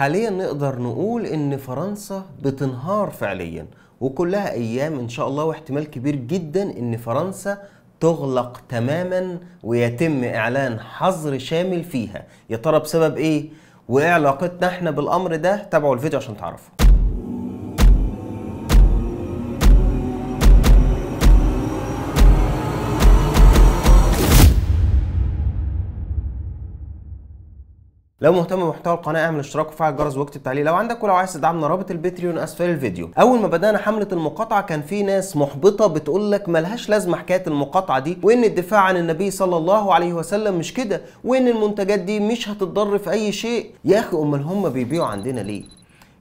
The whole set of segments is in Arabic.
حاليا نقدر نقول ان فرنسا بتنهار فعليا وكلها ايام ان شاء الله واحتمال كبير جدا ان فرنسا تغلق تماما ويتم اعلان حظر شامل فيها يا ترى بسبب ايه وايه علاقتنا احنا بالامر ده تابعوا الفيديو عشان تعرفوا لو مهتم بمحتوى القناه اعمل اشتراك وفعل الجرس وقت تعليق لو عندك ولو عايز تدعمنا رابط الباتريون اسفل الفيديو اول ما بدانا حمله المقاطعه كان في ناس محبطه بتقول لك ملهاش لازمه حكايه المقاطعه دي وان الدفاع عن النبي صلى الله عليه وسلم مش كده وان المنتجات دي مش هتتضر في اي شيء يا اخي امال هم بيبيعوا عندنا ليه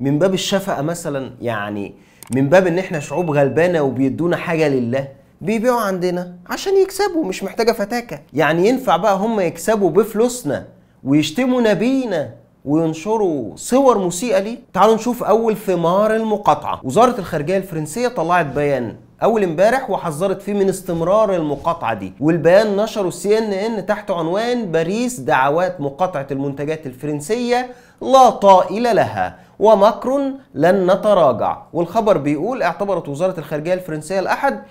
من باب الشفقه مثلا يعني من باب ان احنا شعوب غلبانه وبيدونا حاجه لله بيبيعوا عندنا عشان يكسبوا مش محتاجه فتاكه يعني ينفع بقى هم يكسبوا بفلوسنا ويشتموا نبينا وينشروا صور مسيئه ليه تعالوا نشوف اول ثمار المقاطعه وزاره الخارجيه الفرنسيه طلعت بيان اول امبارح وحذرت فيه من استمرار المقاطعه دي والبيان نشره السي ان ان تحت عنوان باريس دعوات مقاطعه المنتجات الفرنسيه لا طائل لها ومكر لن نتراجع والخبر بيقول اعتبرت وزاره الخارجيه الفرنسيه الاحد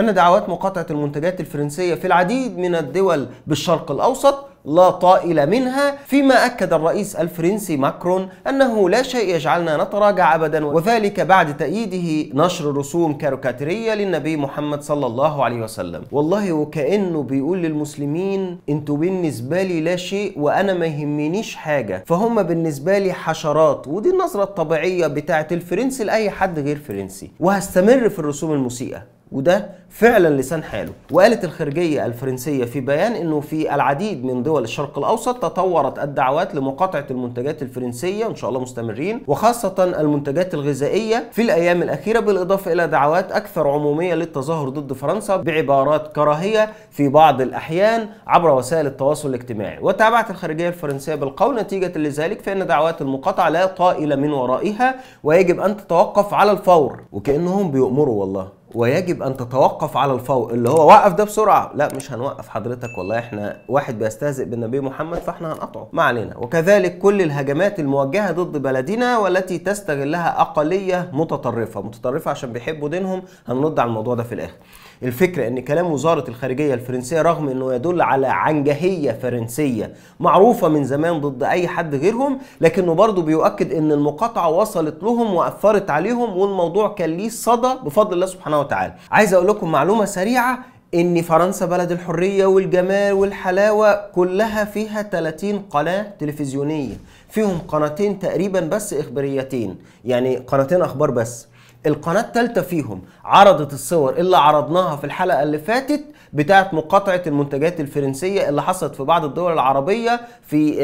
ان دعوات مقاطعه المنتجات الفرنسيه في العديد من الدول بالشرق الاوسط لا طائل منها فيما أكد الرئيس الفرنسي ماكرون أنه لا شيء يجعلنا نتراجع أبدا وذلك بعد تأييده نشر رسوم كاريكاتيرية للنبي محمد صلى الله عليه وسلم والله وكأنه بيقول للمسلمين انتوا بالنسبة لي لا شيء وأنا ما يهمنيش حاجة فهم بالنسبة لي حشرات ودي النظرة الطبيعية بتاعت الفرنسي لأي حد غير فرنسي وهستمر في الرسوم المسيئة وده فعلا لسان حاله وقالت الخارجية الفرنسية في بيان انه في العديد من دول دول الشرق الاوسط تطورت الدعوات لمقاطعه المنتجات الفرنسيه ان شاء الله مستمرين وخاصه المنتجات الغذائيه في الايام الاخيره بالاضافه الى دعوات اكثر عموميه للتظاهر ضد فرنسا بعبارات كراهيه في بعض الاحيان عبر وسائل التواصل الاجتماعي وتابعت الخارجيه الفرنسيه بالقول نتيجه لذلك فان دعوات المقاطعه لا طائل من ورائها ويجب ان تتوقف على الفور وكانهم بيؤمروا والله ويجب ان تتوقف على الفور اللي هو وقف ده بسرعه لا مش هنوقف حضرتك والله احنا واحد بيستهزئ بالنبي محمد فاحنا هنقطعه ما علينا وكذلك كل الهجمات الموجهه ضد بلدنا والتي تستغلها اقليه متطرفه متطرفه عشان بيحبوا دينهم هنرد على الموضوع ده في الاخر الفكرة ان كلام وزارة الخارجية الفرنسية رغم انه يدل على عنجهية فرنسية معروفة من زمان ضد اي حد غيرهم لكنه برضه بيؤكد ان المقاطعة وصلت لهم واثرت عليهم والموضوع كان ليه صدى بفضل الله سبحانه وتعالى عايز اقول لكم معلومه سريعه ان فرنسا بلد الحريه والجمال والحلاوه كلها فيها 30 قناه تلفزيونيه فيهم قناتين تقريبا بس اخباريتين يعني قناتين اخبار بس القناه الثالثه فيهم عرضت الصور اللي عرضناها في الحلقه اللي فاتت بتاعه مقاطعه المنتجات الفرنسيه اللي حصلت في بعض الدول العربيه في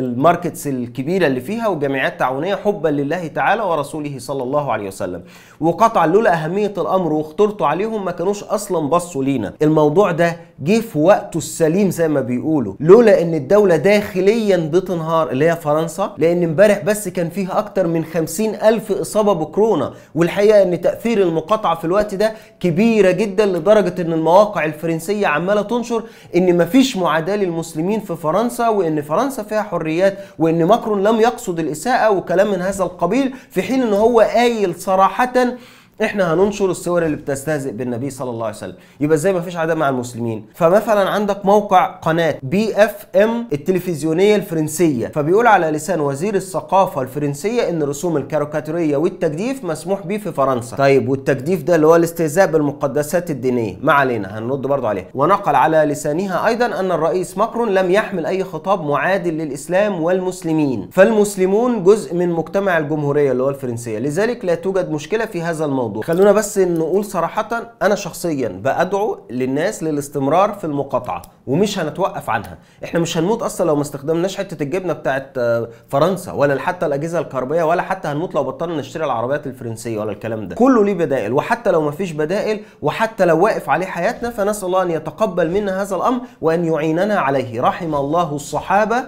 الماركتس الكبيره اللي فيها وجامعات تعاونيه حبا لله تعالى ورسوله صلى الله عليه وسلم وقطعا لولا اهميه الامر وخطورته عليهم ما كانوش اصلا بصوا لينا الموضوع ده جه في وقته السليم زي ما بيقولوا لولا ان الدوله داخليا بتنهار اللي هي فرنسا لان امبارح بس كان فيها اكتر من خمسين الف اصابه بكورونا والحقيقه ان تاثير المقاطعه في الوقت ده كبيره جدا لدرجه ان المواقع الفرنسيه عماله تنشر ان مفيش معاداه للمسلمين في فرنسا وان فرنسا فيها حريات وان ماكرون لم يقصد الاساءه وكلام من هذا القبيل في حين ان هو قايل صراحه احنا هننشر الصور اللي بتستهزئ بالنبي صلى الله عليه وسلم يبقى ازاي ما فيش عداء مع المسلمين فمثلا عندك موقع قناه بي اف ام التلفزيونيه الفرنسيه فبيقول على لسان وزير الثقافه الفرنسيه ان رسوم الكاريكاتوريه والتجديف مسموح به في فرنسا طيب والتجديف ده اللي هو الاستهزاء بالمقدسات الدينيه ما علينا هنرد برضه عليه ونقل على لسانها ايضا ان الرئيس ماكرون لم يحمل اي خطاب معادل للاسلام والمسلمين فالمسلمون جزء من مجتمع الجمهوريه اللي هو الفرنسيه لذلك لا توجد مشكله في هذا الموضوع الموضوع خلونا بس نقول صراحة أنا شخصيا بأدعو للناس للاستمرار في المقاطعة ومش هنتوقف عنها احنا مش هنموت أصلا لو ما استخدمناش حتة الجبنة بتاعت آه، فرنسا ولا حتى الأجهزة الكهربية ولا حتى هنموت لو بطلنا نشتري العربيات الفرنسية ولا الكلام ده كله ليه بدائل وحتى لو ما فيش بدائل وحتى لو واقف عليه حياتنا فنسأل الله أن يتقبل منا هذا الأمر وأن يعيننا عليه رحم الله الصحابة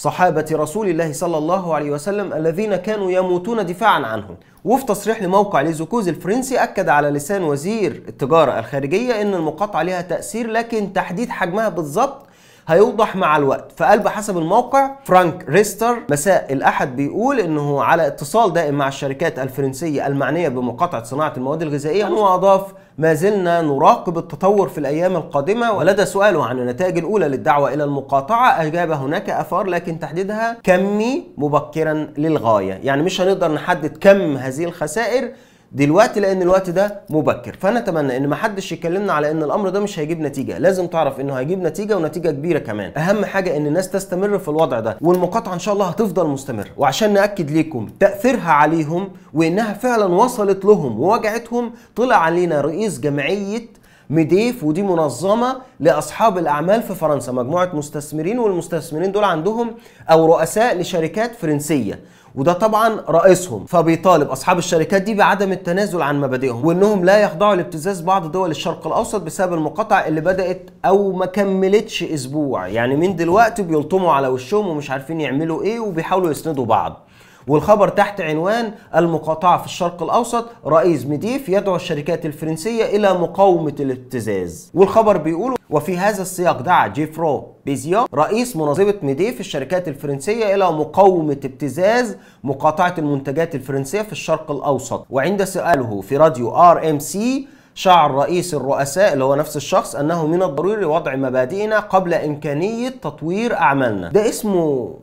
صحابة رسول الله صلى الله عليه وسلم الذين كانوا يموتون دفاعا عنهم وفي تصريح لموقع ليزوكوز الفرنسي أكد على لسان وزير التجارة الخارجية أن المقاطعة لها تأثير لكن تحديد حجمها بالظبط هيوضح مع الوقت فقال بحسب الموقع فرانك ريستر مساء الاحد بيقول انه على اتصال دائم مع الشركات الفرنسيه المعنيه بمقاطعه صناعه المواد الغذائيه هو اضاف ما زلنا نراقب التطور في الايام القادمه ولدى سؤاله عن النتائج الاولى للدعوه الى المقاطعه اجاب هناك اثار لكن تحديدها كمي مبكرا للغايه يعني مش هنقدر نحدد كم هذه الخسائر دلوقتي لان الوقت ده مبكر فانا اتمنى ان ما حدش يكلمنا على ان الامر ده مش هيجيب نتيجه لازم تعرف انه هيجيب نتيجه ونتيجه كبيره كمان اهم حاجه ان الناس تستمر في الوضع ده والمقاطعه ان شاء الله هتفضل مستمره وعشان ناكد ليكم تاثيرها عليهم وانها فعلا وصلت لهم ووجعتهم طلع علينا رئيس جمعيه ميديف ودي منظمه لاصحاب الاعمال في فرنسا مجموعه مستثمرين والمستثمرين دول عندهم او رؤساء لشركات فرنسيه وده طبعا رئيسهم فبيطالب اصحاب الشركات دي بعدم التنازل عن مبادئهم وانهم لا يخضعوا لابتزاز بعض دول الشرق الاوسط بسبب المقاطعه اللي بدات او ما كملتش اسبوع يعني من دلوقتي بيلطموا على وشهم ومش عارفين يعملوا ايه وبيحاولوا يسندوا بعض والخبر تحت عنوان المقاطعة في الشرق الأوسط رئيس مديف يدعو الشركات الفرنسية إلى مقاومة الابتزاز والخبر بيقول وفي هذا السياق دعا جيفرو بيزيا رئيس منظمة مديف الشركات الفرنسية إلى مقاومة ابتزاز مقاطعة المنتجات الفرنسية في الشرق الأوسط وعند سؤاله في راديو ار ام سي شعر رئيس الرؤساء اللي هو نفس الشخص انه من الضروري وضع مبادئنا قبل امكانيه تطوير اعمالنا ده اسمه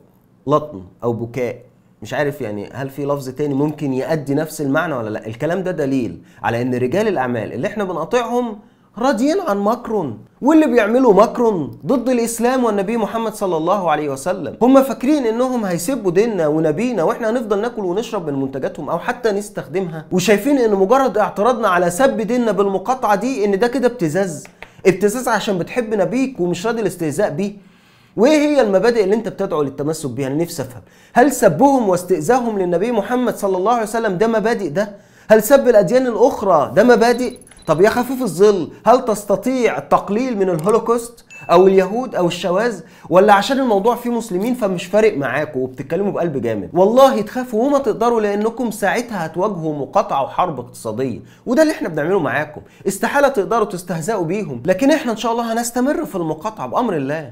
لطم او بكاء مش عارف يعني هل في لفظ تاني ممكن يأدي نفس المعنى ولا لا الكلام ده دليل على ان رجال الاعمال اللي احنا بنقاطعهم راضيين عن ماكرون واللي بيعملوا ماكرون ضد الاسلام والنبي محمد صلى الله عليه وسلم هم فاكرين انهم هيسبوا ديننا ونبينا واحنا هنفضل ناكل ونشرب من منتجاتهم او حتى نستخدمها وشايفين ان مجرد اعتراضنا على سب ديننا بالمقاطعه دي ان ده كده ابتزاز ابتزاز عشان بتحب نبيك ومش راضي الاستهزاء بيه وايه هي المبادئ اللي انت بتدعو للتمسك بيها انا نفسي افهم هل سبهم واستئذاهم للنبي محمد صلى الله عليه وسلم ده مبادئ ده هل سب الاديان الاخرى ده مبادئ طب يا خفيف الظل هل تستطيع التقليل من الهولوكوست او اليهود او الشواذ ولا عشان الموضوع فيه مسلمين فمش فارق معاكم وبتتكلموا بقلب جامد والله تخافوا وما تقدروا لانكم ساعتها هتواجهوا مقاطعه وحرب اقتصاديه وده اللي احنا بنعمله معاكم استحاله تقدروا تستهزئوا بيهم لكن احنا ان شاء الله هنستمر في المقاطعه بامر الله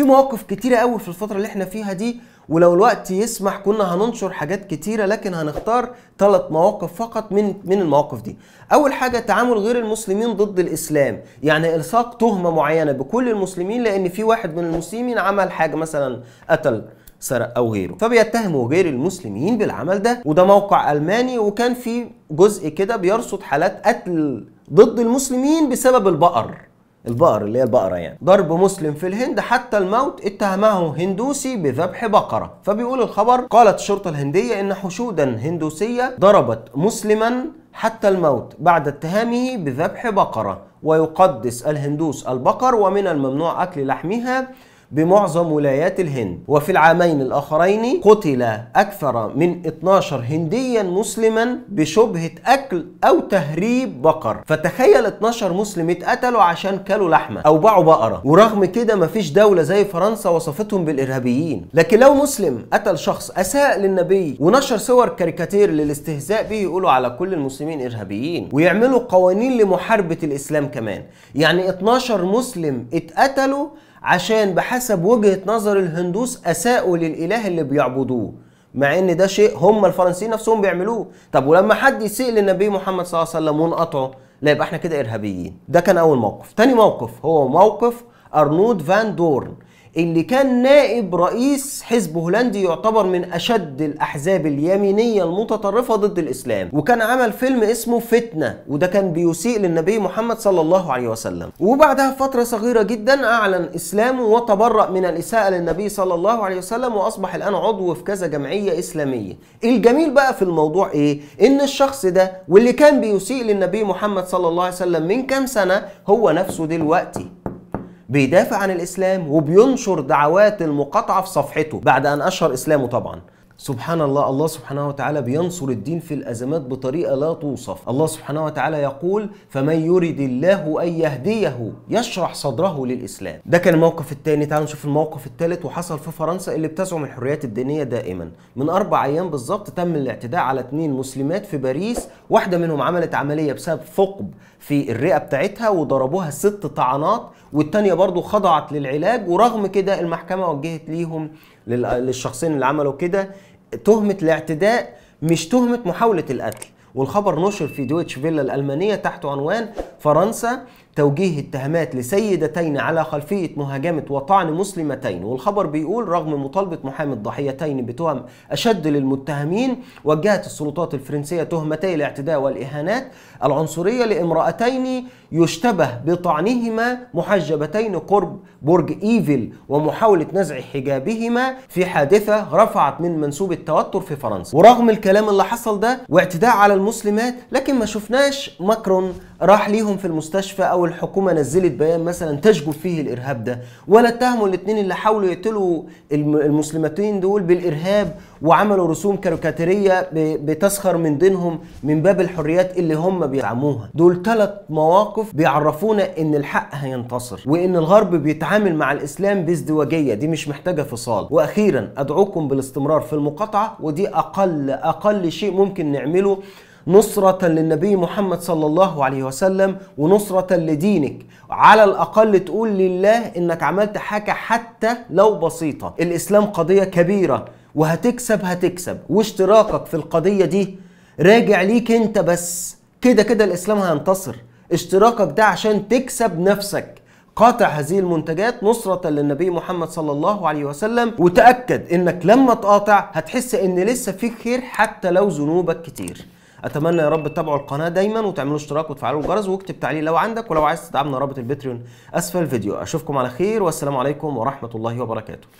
في مواقف كتيره قوي في الفتره اللي احنا فيها دي ولو الوقت يسمح كنا هننشر حاجات كتيره لكن هنختار ثلاث مواقف فقط من من المواقف دي اول حاجه تعامل غير المسلمين ضد الاسلام يعني الصاق تهمه معينه بكل المسلمين لان في واحد من المسلمين عمل حاجه مثلا قتل سرق او غيره فبيتهموا غير المسلمين بالعمل ده وده موقع الماني وكان في جزء كده بيرصد حالات قتل ضد المسلمين بسبب البقر البقر اللي هي البقرة يعني ضرب مسلم في الهند حتى الموت اتهمه هندوسي بذبح بقرة فبيقول الخبر قالت الشرطة الهندية إن حشودا هندوسية ضربت مسلما حتى الموت بعد اتهامه بذبح بقرة ويقدس الهندوس البقر ومن الممنوع أكل لحمها بمعظم ولايات الهند وفي العامين الآخرين قتل أكثر من 12 هنديا مسلما بشبهة أكل أو تهريب بقر فتخيل 12 مسلم اتقتلوا عشان كلوا لحمة أو باعوا بقرة ورغم كده مفيش دولة زي فرنسا وصفتهم بالإرهابيين لكن لو مسلم قتل شخص أساء للنبي ونشر صور كاريكاتير للاستهزاء به يقولوا على كل المسلمين إرهابيين ويعملوا قوانين لمحاربة الإسلام كمان يعني 12 مسلم اتقتلوا عشان بحسب وجهه نظر الهندوس اساءوا للاله اللي بيعبدوه مع ان ده شيء هم الفرنسيين نفسهم بيعملوه طب ولما حد يسيء للنبي محمد صلى الله عليه وسلم ونقطعه لا يبقى احنا كده ارهابيين ده كان اول موقف تاني موقف هو موقف ارنود فان دورن اللي كان نائب رئيس حزب هولندي يعتبر من أشد الأحزاب اليمينية المتطرفة ضد الإسلام وكان عمل فيلم اسمه فتنة وده كان بيسيء للنبي محمد صلى الله عليه وسلم وبعدها فترة صغيرة جدا أعلن إسلامه وتبرأ من الإساءة للنبي صلى الله عليه وسلم وأصبح الآن عضو في كذا جمعية إسلامية الجميل بقى في الموضوع إيه؟ إن الشخص ده واللي كان بيسيء للنبي محمد صلى الله عليه وسلم من كام سنة هو نفسه دلوقتي بيدافع عن الاسلام وبينشر دعوات المقاطعه في صفحته بعد ان اشهر اسلامه طبعا سبحان الله الله سبحانه وتعالى بينصر الدين في الأزمات بطريقة لا توصف الله سبحانه وتعالى يقول فمن يرد الله أن يهديه يشرح صدره للإسلام ده كان الموقف الثاني تعالوا نشوف الموقف الثالث وحصل في فرنسا اللي بتزعم الحريات الدينية دائما من أربع أيام بالظبط تم الاعتداء على اثنين مسلمات في باريس واحدة منهم عملت عملية بسبب ثقب في الرئة بتاعتها وضربوها ست طعنات والتانية برضو خضعت للعلاج ورغم كده المحكمة وجهت ليهم للشخصين اللي عملوا كده تهمه الاعتداء مش تهمه محاوله القتل والخبر نشر في دويتش فيلا الالمانيه تحت عنوان فرنسا توجيه اتهامات لسيدتين على خلفية مهاجمة وطعن مسلمتين والخبر بيقول رغم مطالبة محامي الضحيتين بتهم أشد للمتهمين وجهت السلطات الفرنسية تهمتي الاعتداء والإهانات العنصرية لامرأتين يشتبه بطعنهما محجبتين قرب برج إيفل ومحاولة نزع حجابهما في حادثة رفعت من منسوب التوتر في فرنسا ورغم الكلام اللي حصل ده واعتداء على المسلمات لكن ما شفناش ماكرون راح ليهم في المستشفى او الحكومه نزلت بيان مثلا تشجب فيه الارهاب ده ولا اتهموا الاثنين اللي حاولوا يقتلوا المسلمتين دول بالارهاب وعملوا رسوم كاريكاتيريه بتسخر من دينهم من باب الحريات اللي هم بيدعموها دول ثلاث مواقف بيعرفونا ان الحق هينتصر وان الغرب بيتعامل مع الاسلام بازدواجيه دي مش محتاجه فصال واخيرا ادعوكم بالاستمرار في المقاطعه ودي اقل اقل شيء ممكن نعمله نصرة للنبي محمد صلى الله عليه وسلم ونصرة لدينك على الأقل تقول لله إنك عملت حاجة حتى لو بسيطة الإسلام قضية كبيرة وهتكسب هتكسب واشتراكك في القضية دي راجع ليك انت بس كده كده الإسلام هينتصر اشتراكك ده عشان تكسب نفسك قاطع هذه المنتجات نصرة للنبي محمد صلى الله عليه وسلم وتأكد انك لما تقاطع هتحس ان لسه فيك خير حتى لو ذنوبك كتير اتمنى يا رب تتابعوا القناه دايما وتعملوا اشتراك وتفعلوا الجرس واكتب تعليق لو عندك ولو عايز تدعمنا رابط البتريون اسفل الفيديو اشوفكم على خير والسلام عليكم ورحمه الله وبركاته